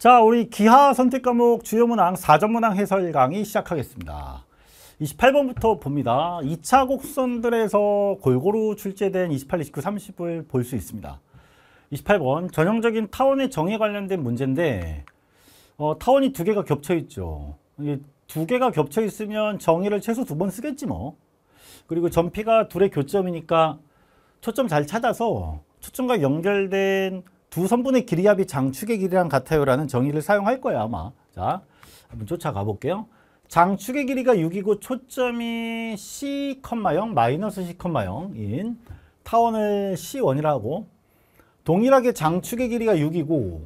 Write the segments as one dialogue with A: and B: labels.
A: 자, 우리 기하 선택 과목 주요 문항 4전 문항 해설 강의 시작하겠습니다. 28번부터 봅니다. 2차 곡선들에서 골고루 출제된 28, 29, 30을 볼 수 있습니다. 28번 전형적인 타원의 정에 관련된 문제인데 어, 타원이 두 개가 겹쳐 있죠. 두 개가 겹쳐 있으면 정의를 최소 두 번 쓰겠지 뭐. 그리고 점피가 둘의 교점이니까 초점 잘 찾아서 초점과 연결된 두 선분의 길이 합이 장축의 길이랑 같아요라는 정의를 사용할 거예요 아마. 자, 한번 쫓아가 볼게요. 장축의 길이가 6이고 초점이 C,0 마이너스 C,0인 타원을 C1이라고 동일하게 장축의 길이가 6이고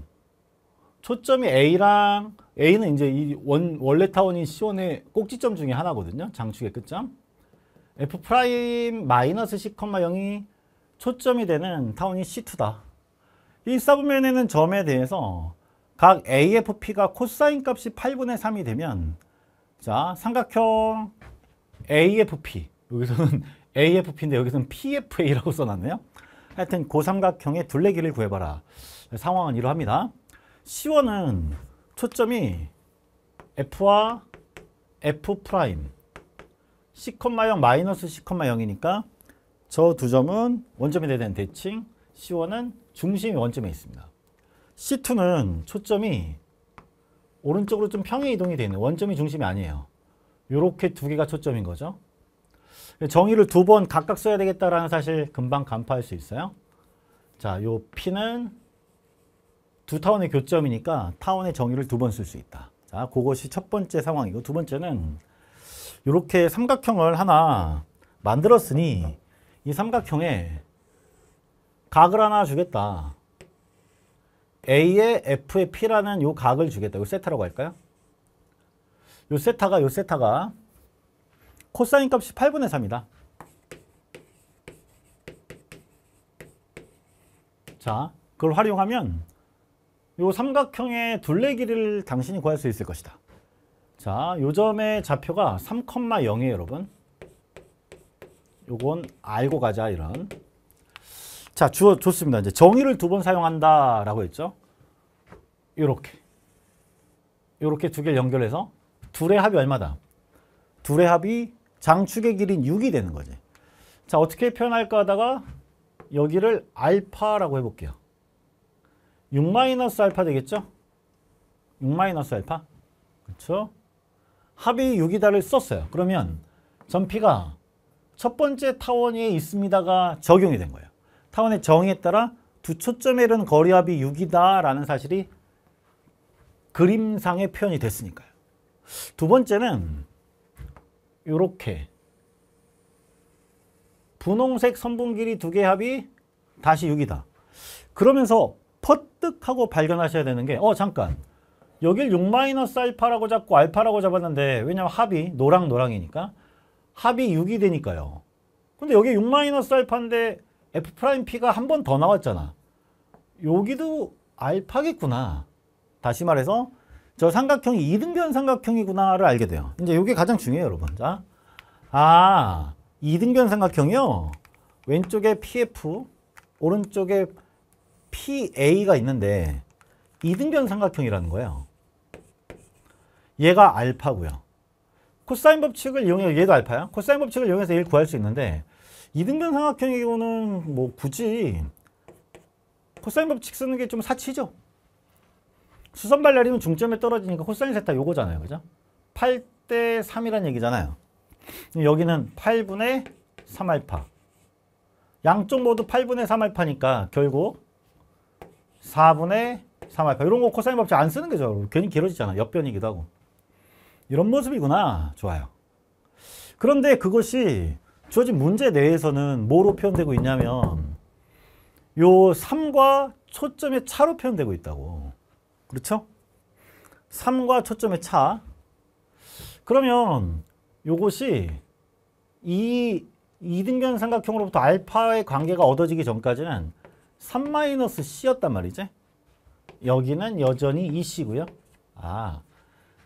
A: 초점이 A랑 A는 이제 이 원, 원래 타원인 C1의 꼭지점 중에 하나거든요. 장축의 끝점. F' 마이너스 C,0이 초점이 되는 타원이 C2다. 이서브맨에는 점에 대해서 각 AFP가 코사인 값이 8분의 3이 되면 자 삼각형 AFP 여기서는 AFP인데 여기서는 PFA라고 써놨네요. 하여튼 고삼각형의 그 둘레길을 구해봐라. 상황은 이러합니다. C1은 초점이 F와 F 프라임 C,0 마이너스 C,0이니까 저 두 점은 원점이 되는 대칭 C1은 중심이 원점에 있습니다. C2는 초점이 오른쪽으로 좀 평행 이동이 되는 원점이 중심이 아니에요. 이렇게 두 개가 초점인 거죠. 정의를 두 번 각각 써야 되겠다라는 사실 금방 간파할 수 있어요. 자, 요 P는 두 타원의 교점이니까 타원의 정의를 두 번 쓸 수 있다. 자, 그것이 첫 번째 상황이고 두 번째는 이렇게 삼각형을 하나 만들었으니 이 삼각형에 각을 하나 주겠다. A에 F에 P라는 요 각을 주겠다. 요 세타라고 할까요? 요 세타가 요 세타가 코사인 값이 8분의 3이다. 자, 그걸 활용하면 요 삼각형의 둘레 길이를 당신이 구할 수 있을 것이다. 자, 요 점의 좌표가 3,0이에요, 여러분. 요건 알고 가자, 이런. 자, 주어 좋습니다. 이제 정의를 두 번 사용한다라고 했죠. 요렇게. 요렇게 두 개를 연결해서 둘의 합이 얼마다? 둘의 합이 장축의 길인 6이 되는 거지. 자, 어떻게 표현할까 하다가 여기를 알파라고 해볼게요. 6 마이너스 알파 되겠죠? 6 마이너스 알파. 그렇죠? 합이 6이다를 썼어요. 그러면 전피가 첫 번째 타원에 있습니다가 적용이 된 거예요. 타원의 정의에 따라 두 초점에 이른 거리합이 6이다라는 사실이 그림상의 표현이 됐으니까요. 두 번째는 이렇게 분홍색 선분 길이 두 개 합이 다시 6이다. 그러면서 퍼뜩 하고 발견하셔야 되는 게 어 잠깐 여길 6-알파라고 잡고 알파라고 잡았는데 왜냐면 합이 노랑 노랑이니까 합이 6이 되니까요. 근데 여기 6-알파인데 F'P가 프라임 한번 더 나왔잖아. 여기도 알파겠구나. 다시 말해서 저 삼각형이 이등변 삼각형이구나를 알게 돼요. 이제 이게 가장 중요해요, 여러분. 자, 아, 이등변 삼각형이요. 왼쪽에 PF, 오른쪽에 PA가 있는데 이등변 삼각형이라는 거예요. 얘가 알파고요. 코사인 법칙을 이용해 얘도 알파야. 코사인 법칙을 이용해서 얘를 구할 수 있는데 이등변 삼각형의 경우는 뭐 굳이 코사인 법칙 쓰는 게 좀 사치죠. 수선발 열이면 중점에 떨어지니까 코사인 세타 요거잖아요. 그죠? 8대 3이란 얘기잖아요. 여기는 8분의 3알파. 양쪽 모두 8분의 3알파니까 결국 4분의 3알파. 이런 거 코사인 법칙 안 쓰는 게 좋아요. 괜히 길어지잖아. 옆변이기도 하고. 이런 모습이구나. 좋아요. 그런데 그것이 주어진 문제 내에서는 뭐로 표현되고 있냐면 음. 요 3과 초점의 차로 표현되고 있다고. 그렇죠? 3과 초점의 차. 그러면 요것이 이 이등변 삼각형으로부터 알파의 관계가 얻어지기 전까지는 3-C였단 말이지. 여기는 여전히 2C고요. 아,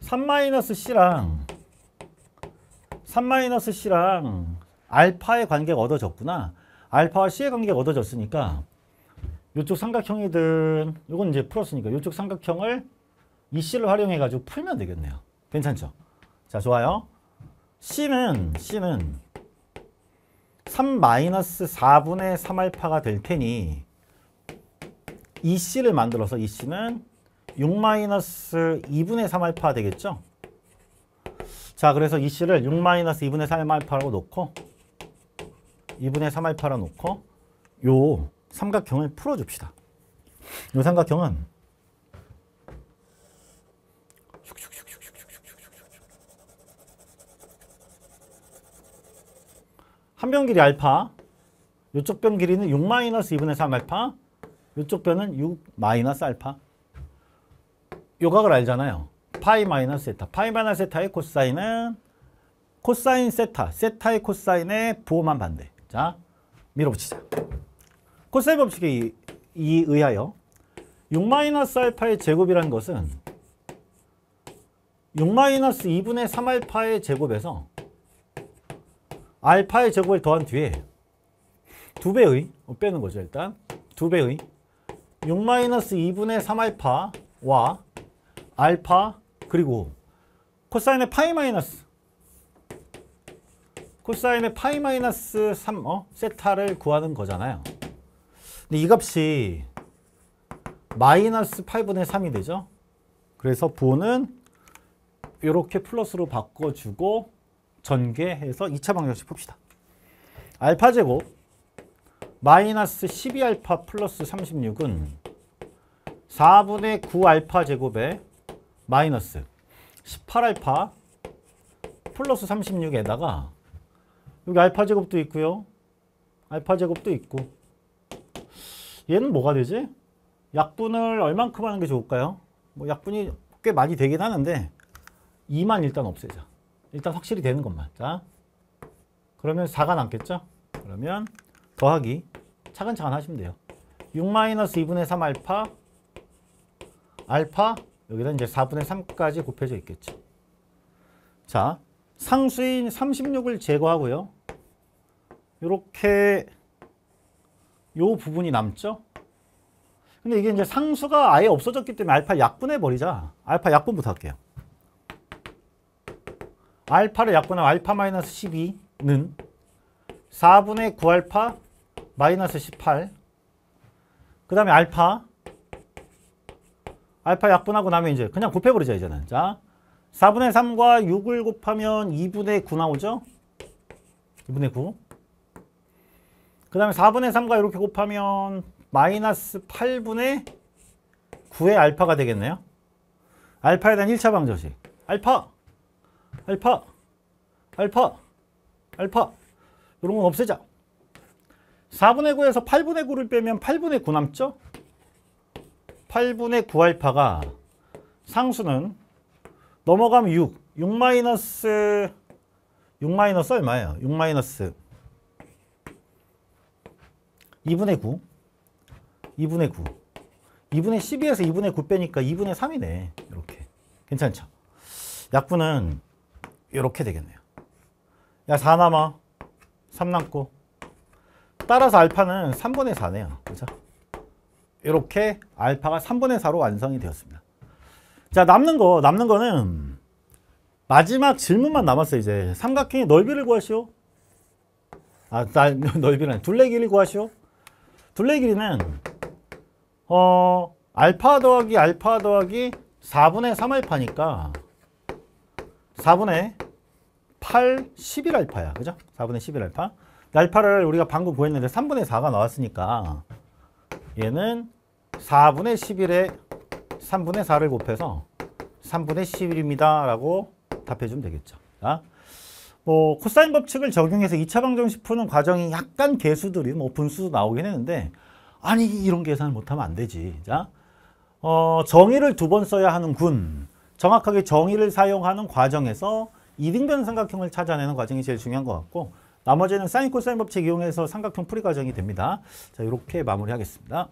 A: 3-C랑 3-C랑 알파의 관계가 얻어졌구나. 알파와 C의 관계가 얻어졌으니까 이쪽 삼각형이든 이건 이제 풀었으니까 이쪽 삼각형을 이 C를 활용해 가지고 풀면 되겠네요. 괜찮죠? 자, 좋아요. C는 C는 3-4분의 3알파가 될 테니 이 C를 만들어서 이 C는 6-2분의 3알파 되겠죠? 자, 그래서 이 C를 6-2분의 3알파라고 놓고 2분의 3알 팔아놓고 요 삼각형을 풀어줍시다. 요 삼각형은 한 변 길이 알파 요쪽 변 길이는 6 마이너스 2분의 3 알파 요쪽 변은 6 마이너스 알파 요각을 알잖아요. 파이 마이너스 세타 파이 마이너스 세타의 코사인은 코사인 세타 세타의 코사인의 부호만 반대 자, 밀어붙이자. 코사인 법칙에 의하여 6알의 제곱이라는 것은 6-2분의 3알의 제곱에서 알의 제곱을 더한 뒤에 두 배의 어, 빼는 거죠 일단 두 배의 6-2분의 3알와알 그리고 코사인의 파이 마이너스 코사인의 파이 마이너스 3 어? 세타를 구하는 거잖아요. 근데 이 값이 마이너스 8분의 3이 되죠. 그래서 부는 이렇게 플러스로 바꿔주고 전개해서 2차 방정식 풉시다. 알파 제곱 마이너스 12알파 플러스 36은 4분의 9알파 제곱에 마이너스 18알파 플러스 36에다가 여기 알파 제곱도 있고요. 알파 제곱도 있고. 얘는 뭐가 되지? 약분을 얼만큼 하는 게 좋을까요? 뭐 약분이 꽤 많이 되긴 하는데 2만 일단 없애자. 일단 확실히 되는 것만. 자, 그러면 4가 남겠죠? 그러면 더하기 차근차근 하시면 돼요. 6-2분의 3 알파 알파 여기다 이제 4분의 3까지 곱해져 있겠죠. 자, 상수인 36을 제거하고요. 이렇게 요 부분이 남죠. 근데 이게 이제 상수가 아예 없어졌기 때문에 알파 약분해 버리자. 알파 약분부터 할게요. 알파를 약분하면 알파 마이너스 12는 4분의 9알파 마이너스 18. 그 다음에 알파. 알파 약분하고 나면 이제 그냥 곱해버리자, 이제는. 자, 4분의 3과 6을 곱하면 2분의 9 나오죠? 2분의 9. 그 다음에 4분의 3과 이렇게 곱하면 마이너스 8분의 9의 알파가 되겠네요. 알파에 대한 1차 방정식. 알파! 알파! 알파! 알파! 이런 건 없애자. 4분의 9에서 8분의 9를 빼면 8분의 9 남죠? 8분의 9알파가 상수는 넘어가면 6. 6 마이너스 6 마이너스 얼마예요? 6 마이너스 2분의 9. 2분의 9. 2분의 12에서 2분의 9 빼니까 2분의 3이네. 이렇게. 괜찮죠? 약분은 이렇게 되겠네요. 야, 4 남아. 3 남고. 따라서 알파는 3분의 4네요. 그죠? 이렇게 알파가 3분의 4로 완성이 되었습니다. 자, 남는 거, 남는 거는 마지막 질문만 남았어요, 이제. 삼각형의 넓이를 구하시오. 아, 넓이는 둘레길을 구하시오. 둘레 길이는 어 알파 더하기 알파 더하기 4분의 3알파니까 4분의 8, 11알파야. 그죠? 4분의 11알파. 알파를 우리가 방금 구했는데 3분의 4가 나왔으니까 얘는 4분의 11에 3분의 4를 곱해서 3분의 11입니다. 라고 답해주면 되겠죠. 자, 뭐 코사인 법칙을 적용해서 2차 방정식 푸는 과정이 약간 개수들이 뭐 분수도 나오긴 했는데 아니 이런 계산을 못하면 안 되지. 자, 어, 정의를 두 번 써야 하는군. 정확하게 정의를 사용하는 과정에서 이등변 삼각형을 찾아내는 과정이 제일 중요한 것 같고 나머지는 사인 코사인 법칙 이용해서 삼각형 풀이 과정이 됩니다. 자, 이렇게 마무리하겠습니다.